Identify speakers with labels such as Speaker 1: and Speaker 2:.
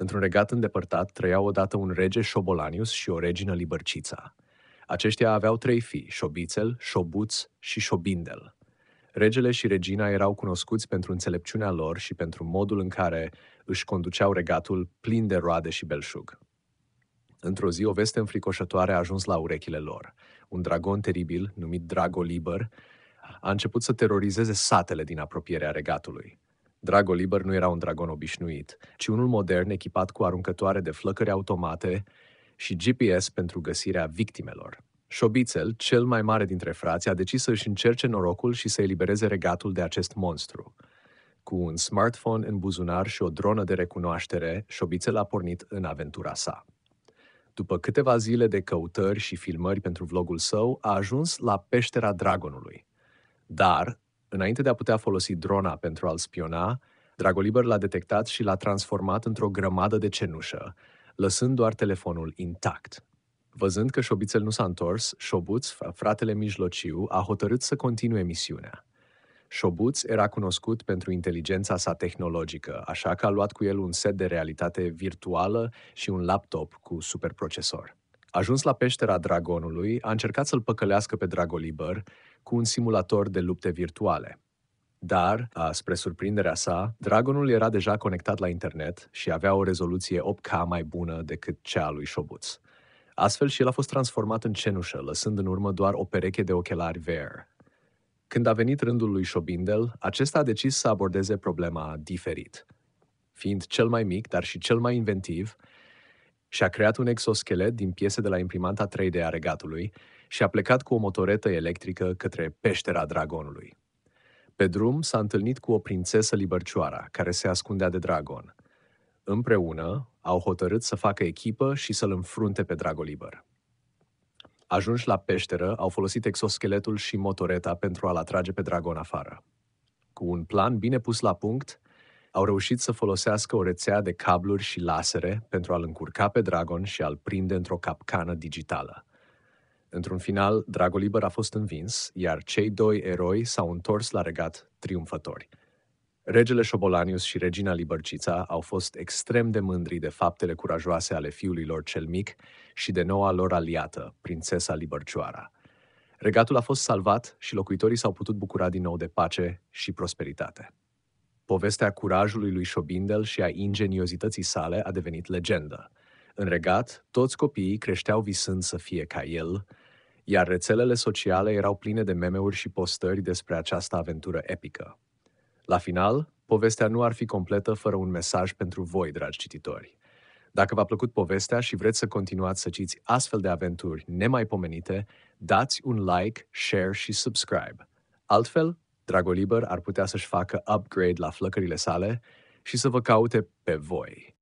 Speaker 1: Într-un regat îndepărtat trăiau odată un rege Șobolanius și o regină Libărcița. Aceștia aveau trei fii, Șobițel, Șobuț și Șobindel. Regele și regina erau cunoscuți pentru înțelepciunea lor și pentru modul în care își conduceau regatul plin de roade și belșug. Într-o zi, o veste înfricoșătoare a ajuns la urechile lor. Un dragon teribil, numit Dragoliber, a început să terorizeze satele din apropierea regatului. Drago Liber nu era un dragon obișnuit, ci unul modern echipat cu aruncătoare de flăcări automate și GPS pentru găsirea victimelor. Șobițel, cel mai mare dintre frați, a decis să-și încerce norocul și să elibereze regatul de acest monstru. Cu un smartphone în buzunar și o dronă de recunoaștere, Șobițel a pornit în aventura sa. După câteva zile de căutări și filmări pentru vlogul său, a ajuns la peștera dragonului. Dar, Înainte de a putea folosi drona pentru a-l spiona, Dragoliber l-a detectat și l-a transformat într-o grămadă de cenușă, lăsând doar telefonul intact. Văzând că șobițel nu s-a întors, Șobuț, fratele mijlociu, a hotărât să continue misiunea. Șobuț era cunoscut pentru inteligența sa tehnologică, așa că a luat cu el un set de realitate virtuală și un laptop cu superprocesor. Ajuns la peștera dragonului, a încercat să-l păcălească pe Dragoliber, cu un simulator de lupte virtuale. Dar, spre surprinderea sa, Dragonul era deja conectat la internet și avea o rezoluție 8K mai bună decât cea a lui Șobuț. Astfel și el a fost transformat în cenușă, lăsând în urmă doar o pereche de ochelari VR. Când a venit rândul lui Șobindel, acesta a decis să abordeze problema diferit. Fiind cel mai mic, dar și cel mai inventiv, și-a creat un exoschelet din piese de la imprimanta 3D a regatului și a plecat cu o motoretă electrică către peștera dragonului. Pe drum s-a întâlnit cu o prințesă libărcioara, care se ascundea de dragon. Împreună au hotărât să facă echipă și să-l înfrunte pe Dragoliber. Ajunși la peșteră, au folosit exoscheletul și motoreta pentru a-l atrage pe dragon afară. Cu un plan bine pus la punct, au reușit să folosească o rețea de cabluri și lasere pentru a-l încurca pe dragon și a-l prinde într-o capcană digitală – Într-un final, Liber a fost învins, iar cei doi eroi s-au întors la regat triumfători. Regele Șobolanius și regina Libărcița au fost extrem de mândri de faptele curajoase ale fiului lor cel mic și de noua lor aliată, prințesa Libărcioara. Regatul a fost salvat și locuitorii s-au putut bucura din nou de pace și prosperitate. Povestea curajului lui Șobindel și a ingeniozității sale a devenit legendă. În regat, toți copiii creșteau visând să fie ca el, iar rețelele sociale erau pline de meme-uri și postări despre această aventură epică. La final, povestea nu ar fi completă fără un mesaj pentru voi, dragi cititori. Dacă v-a plăcut povestea și vreți să continuați să citiți astfel de aventuri nemaipomenite, dați un like, share și subscribe. Altfel, Dragoliber ar putea să-și facă upgrade la flăcările sale și să vă caute pe voi.